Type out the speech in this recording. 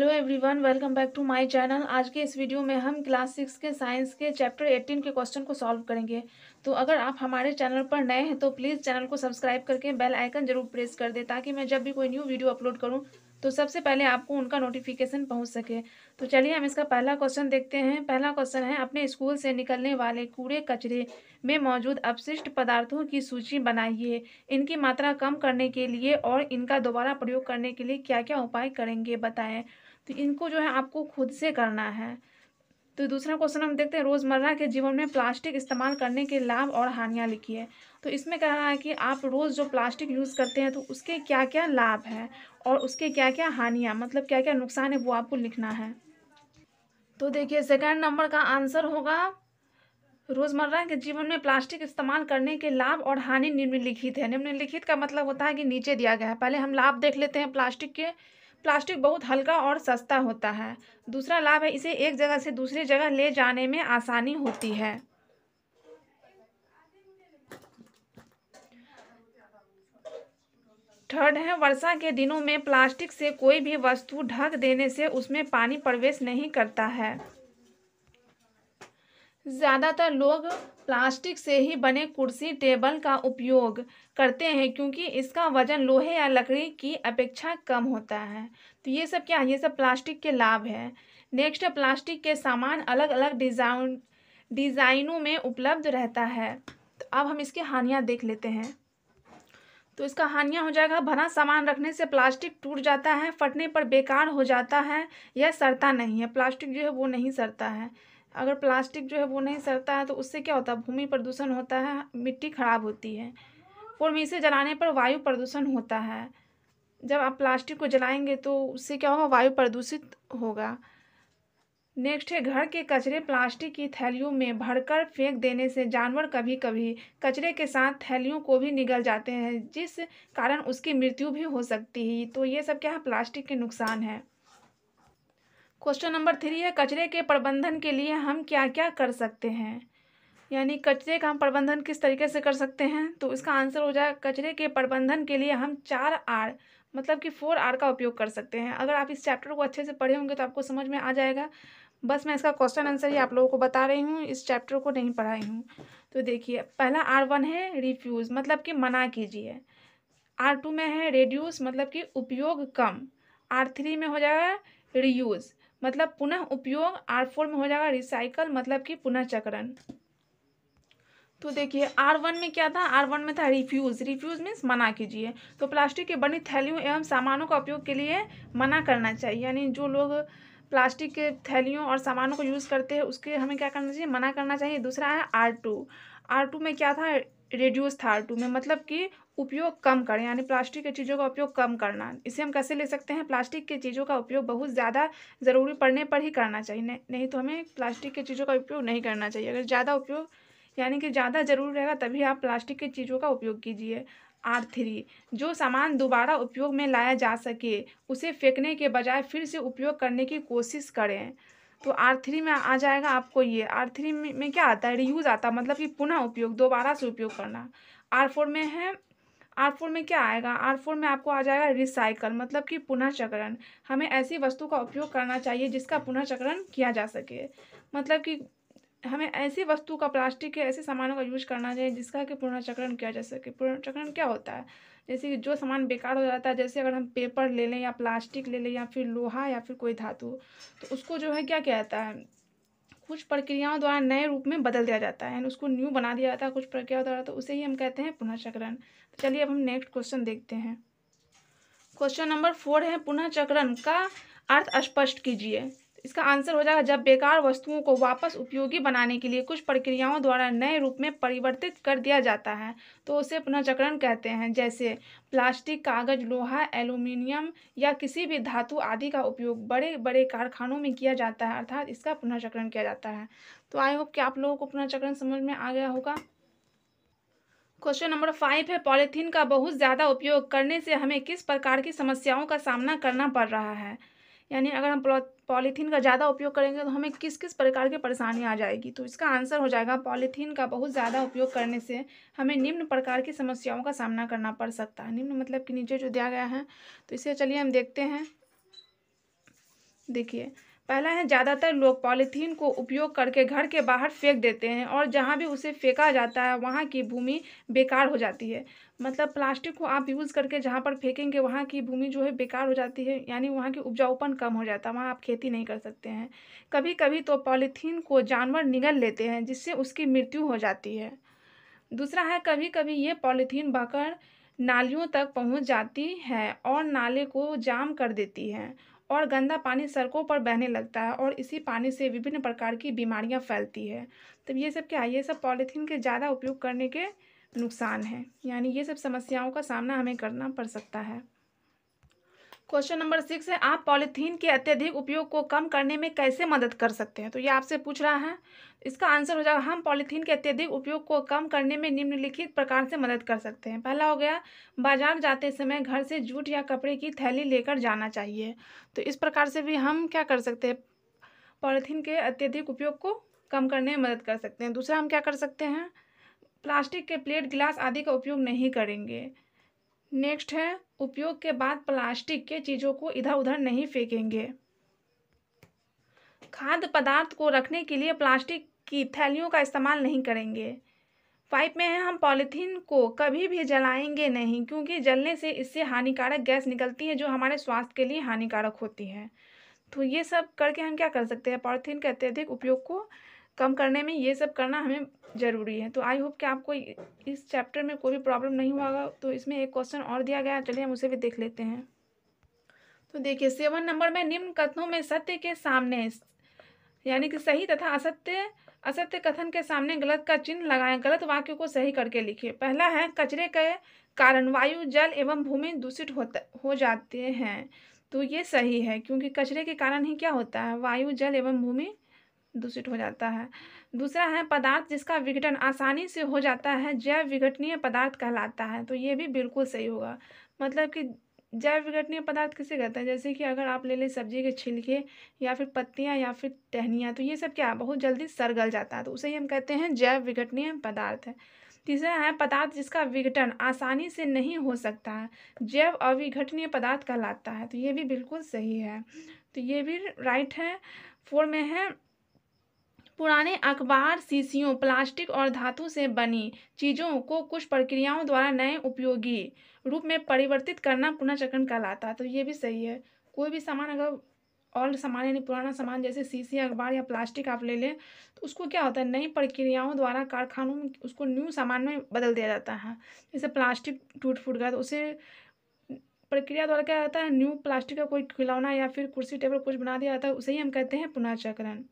hello everyone welcome back to my channel आज के इस वीडियो में हम क्लास सिक्स के साइंस के चैप्टर एटीन के क्वेश्चन को सॉल्व करेंगे तो अगर आप हमारे चैनल पर नए हैं तो प्लीज़ चैनल को सब्सक्राइब करके बेल आइकन जरूर प्रेस कर दें ताकि मैं जब भी कोई न्यू वीडियो अपलोड करूं तो सबसे पहले आपको उनका नोटिफिकेशन पहुँच सके तो चलिए हम इसका पहला क्वेश्चन देखते हैं पहला क्वेश्चन है अपने स्कूल से निकलने वाले कूड़े कचरे में मौजूद अपशिष्ट पदार्थों की सूची बनाइए इनकी मात्रा कम करने के लिए और इनका दोबारा प्रयोग करने के लिए क्या क्या उपाय करेंगे बताएं तो इनको जो है आपको खुद से करना है तो दूसरा क्वेश्चन हम देखते हैं रोज़मर्रा के जीवन में प्लास्टिक इस्तेमाल करने के लाभ और हानियाँ लिखिए तो इसमें कह रहा है कि आप रोज़ जो प्लास्टिक यूज़ करते हैं तो उसके क्या क्या लाभ हैं और उसके क्या क्या हानियाँ मतलब क्या क्या नुकसान है वो आपको लिखना है तो देखिए सेकंड नंबर का आंसर होगा रोज़मर्रा के जीवन में प्लास्टिक इस्तेमाल करने के लाभ और हानि निम्नलिखित है निम्नलिखित का मतलब होता है कि नीचे दिया गया है पहले हम लाभ देख लेते हैं प्लास्टिक के प्लास्टिक बहुत हल्का और सस्ता होता है दूसरा लाभ है इसे एक जगह से दूसरी जगह ले जाने में आसानी होती है थर्ड है वर्षा के दिनों में प्लास्टिक से कोई भी वस्तु ढक देने से उसमें पानी प्रवेश नहीं करता है ज़्यादातर लोग प्लास्टिक से ही बने कुर्सी टेबल का उपयोग करते हैं क्योंकि इसका वज़न लोहे या लकड़ी की अपेक्षा कम होता है तो ये सब क्या है ये सब प्लास्टिक के लाभ है नेक्स्ट प्लास्टिक के सामान अलग अलग डिज़ाइन डिज़ाइनों में उपलब्ध रहता है तो अब हम इसकी हानियाँ देख लेते हैं तो इसका हानियाँ हो जाएगा भरा सामान रखने से प्लास्टिक टूट जाता है फटने पर बेकार हो जाता है यह सरता नहीं है प्लास्टिक जो है वो नहीं सरता है अगर प्लास्टिक जो है वो नहीं सड़ता है तो उससे क्या होता है भूमि प्रदूषण होता है मिट्टी खराब होती है और में इसे जलाने पर वायु प्रदूषण होता है जब आप प्लास्टिक को जलाएंगे तो उससे क्या होगा वायु प्रदूषित होगा नेक्स्ट है घर के कचरे प्लास्टिक की थैलियों में भरकर फेंक देने से जानवर कभी कभी कचरे के साथ थैलियों को भी निगल जाते हैं जिस कारण उसकी मृत्यु भी हो सकती है तो ये सब क्या है प्लास्टिक के नुकसान है क्वेश्चन नंबर थ्री है कचरे के प्रबंधन के लिए हम क्या क्या कर सकते हैं यानी कचरे का हम प्रबंधन किस तरीके से कर सकते हैं तो इसका आंसर हो जाएगा कचरे के प्रबंधन के लिए हम चार आर मतलब कि फोर आर का उपयोग कर सकते हैं अगर आप इस चैप्टर को अच्छे से पढ़े होंगे तो आपको समझ में आ जाएगा बस मैं इसका क्वेश्चन आंसर ही आप लोगों को बता रही हूँ इस चैप्टर को नहीं पढ़ाई हूँ तो देखिए पहला आर वन है रिफ्यूज़ मतलब कि मना कीजिए आर टू में है रेड्यूस मतलब कि उपयोग कम आर थ्री में हो जाएगा रीयूज़ मतलब पुनः उपयोग आर फोर में हो जाएगा रिसाइकल मतलब कि पुनः चक्रण तो देखिए आर वन में क्या था आर वन में था रिफ्यूज़ रिफ्यूज़ मीन्स मना कीजिए तो प्लास्टिक के बनी थैलियों एवं सामानों का उपयोग के लिए मना करना चाहिए यानी जो लोग प्लास्टिक के थैलियों और सामानों को यूज़ करते हैं उसके हमें क्या करना चाहिए मना करना चाहिए दूसरा है आर टू आर टू में क्या था रिड्यूस थार टू में मतलब कि उपयोग कम करें यानी प्लास्टिक की चीज़ों का उपयोग कम करना इसे हम कैसे ले सकते हैं प्लास्टिक की चीज़ों का उपयोग बहुत ज़्यादा ज़रूरी पड़ने पर ही करना चाहिए नहीं, नहीं तो हमें प्लास्टिक की चीज़ों का उपयोग नहीं करना चाहिए अगर ज़्यादा उपयोग यानी कि ज़्यादा ज़रूरी रहेगा तभी आप प्लास्टिक की चीज़ों का उपयोग कीजिए आर थ्री जो सामान दोबारा उपयोग में लाया जा सके उसे फेंकने के बजाय फिर से उपयोग करने की कोशिश करें तो आर थ्री में आ जाएगा आपको ये आर थ्री में क्या आता है रीयूज आता है मतलब कि पुनः उपयोग दोबारा से उपयोग करना आर फोर में है आर फोर में क्या आएगा आर फोर में आपको आ जाएगा रिसाइकल मतलब कि पुनः चक्रण हमें ऐसी वस्तु का उपयोग करना चाहिए जिसका पुनः चक्रण किया जा सके मतलब कि हमें ऐसी वस्तु का प्लास्टिक के ऐसे सामानों का यूज करना चाहिए जिसका कि पुनर्चक्रण किया जा सके पुनर्चक्रण क्या होता है जैसे कि जो सामान बेकार हो जाता है जैसे अगर हम पेपर ले लें या प्लास्टिक ले लें या फिर लोहा या फिर कोई धातु तो उसको जो है क्या कहता है कुछ प्रक्रियाओं द्वारा नए रूप में बदल दिया जाता है उसको न्यू बना दिया जाता है कुछ प्रक्रियाओं द्वारा तो उसे ही हम कहते हैं पुनर्चक्रण तो चलिए अब हम नेक्स्ट क्वेश्चन देखते हैं क्वेश्चन नंबर फोर है पुनर्चक्रण का अर्थ स्पष्ट कीजिए इसका आंसर हो जाएगा जब बेकार वस्तुओं को वापस उपयोगी बनाने के लिए कुछ प्रक्रियाओं द्वारा नए रूप में परिवर्तित कर दिया जाता है तो उसे पुनर्चक्रण कहते हैं जैसे प्लास्टिक कागज लोहा एल्यूमिनियम या किसी भी धातु आदि का उपयोग बड़े बड़े कारखानों में किया जाता है अर्थात इसका पुनर्चक्रण किया जाता है तो आई होप कि आप लोगों को पुनर्चक्रण समझ में आ गया होगा क्वेश्चन नंबर फाइव है पॉलीथीन का बहुत ज़्यादा उपयोग करने से हमें किस प्रकार की समस्याओं का सामना करना पड़ रहा है यानी अगर हम पॉलीथीन का ज़्यादा उपयोग करेंगे तो हमें किस किस प्रकार की परेशानी आ जाएगी तो इसका आंसर हो जाएगा पॉलीथीन का बहुत ज़्यादा उपयोग करने से हमें निम्न प्रकार की समस्याओं का सामना करना पड़ सकता है निम्न मतलब कि नीचे जो दिया गया है तो इसे चलिए हम देखते हैं देखिए पहला है ज़्यादातर लोग पॉलीथीन को उपयोग करके घर के बाहर फेंक देते हैं और जहाँ भी उसे फेंका जाता है वहाँ की भूमि बेकार हो जाती है मतलब प्लास्टिक को आप यूज़ करके जहाँ पर फेंकेंगे वहाँ की भूमि जो है बेकार हो जाती है यानी वहाँ की उपजाऊपन कम हो जाता है वहाँ आप खेती नहीं कर सकते हैं कभी कभी तो पॉलीथीन को जानवर निगल लेते हैं जिससे उसकी मृत्यु हो जाती है दूसरा है कभी कभी ये पॉलीथीन बहकर नालियों तक पहुंच जाती है और नाले को जाम कर देती है और गंदा पानी सड़कों पर बहने लगता है और इसी पानी से विभिन्न प्रकार की बीमारियां फैलती है तब ये सब क्या है ये सब पॉलीथीन के ज़्यादा उपयोग करने के नुकसान हैं यानी ये सब समस्याओं का सामना हमें करना पड़ सकता है क्वेश्चन नंबर सिक्स है आप पॉलीथीन के अत्यधिक उपयोग को कम करने में कैसे मदद कर सकते हैं तो ये आपसे पूछ रहा है इसका आंसर हो जाएगा हम पॉलीथीन के अत्यधिक उपयोग को कम करने में निम्नलिखित प्रकार से मदद कर सकते हैं पहला हो गया बाजार जाते समय घर से जूट या कपड़े की थैली लेकर जाना चाहिए तो इस प्रकार से भी हम क्या कर सकते हैं पॉलीथीन के अत्यधिक उपयोग को कम करने में मदद कर सकते हैं दूसरा हम क्या कर सकते हैं प्लास्टिक के प्लेट गिलास आदि का उपयोग नहीं करेंगे नेक्स्ट है उपयोग के बाद प्लास्टिक के चीज़ों को इधर उधर नहीं फेंकेंगे खाद्य पदार्थ को रखने के लिए प्लास्टिक की थैलियों का इस्तेमाल नहीं करेंगे पाइप में हम पॉलीथीन को कभी भी जलाएंगे नहीं क्योंकि जलने से इससे हानिकारक गैस निकलती है जो हमारे स्वास्थ्य के लिए हानिकारक होती है तो ये सब करके हम क्या कर सकते हैं पॉलीथीन के अत्यधिक उपयोग को कम करने में ये सब करना हमें ज़रूरी है तो आई होप कि आपको इस चैप्टर में कोई भी प्रॉब्लम नहीं हुआ तो इसमें एक क्वेश्चन और दिया गया चलिए हम उसे भी देख लेते हैं तो देखिए सेवन नंबर में निम्न कथनों में सत्य के सामने यानी कि सही तथा असत्य असत्य कथन के सामने गलत का चिन्ह लगाएं गलत वाक्यों को सही करके लिखिए पहला है कचरे के कारण वायु जल एवं भूमि दूषित होता हो जाते हैं तो ये सही है क्योंकि कचरे के कारण ही क्या होता है वायु जल एवं भूमि दूषित हो जाता है दूसरा है पदार्थ जिसका विघटन आसानी से हो जाता है जैव विघटनीय पदार्थ कहलाता है तो ये भी बिल्कुल सही होगा मतलब कि जैव विघटनीय पदार्थ किसे कहते हैं जैसे कि अगर आप ले लें सब्जी के छिलके या फिर पत्तियां या फिर टहनियाँ तो ये सब क्या बहुत जल्दी सरगल जाता है तो उसे ही हम कहते हैं जैव विघटनीय पदार्थ है तीसरा है पदार्थ जिसका विघटन आसानी से नहीं हो सकता है जैव अविघटनीय पदार्थ कहलाता है तो ये भी बिल्कुल सही है तो ये भी राइट है फोर में है पुराने अखबार शीशियों प्लास्टिक और धातु से बनी चीज़ों को कुछ प्रक्रियाओं द्वारा नए उपयोगी रूप में परिवर्तित करना पुनर्चक्रण कहलाता है तो ये भी सही है कोई भी सामान अगर ओल्ड सामान यानी पुराना सामान जैसे शीशी अखबार या प्लास्टिक आप ले लें तो उसको क्या होता है नई प्रक्रियाओं द्वारा कारखानों में उसको न्यू सामान में बदल दिया जाता है जैसे प्लास्टिक टूट फूट गया तो उसे प्रक्रिया द्वारा क्या होता है न्यू प्लास्टिक का कोई खिलौना या फिर कुर्सी टेबल कुछ बना दिया जाता है उसे ही हम कहते हैं पुनर्चक्रण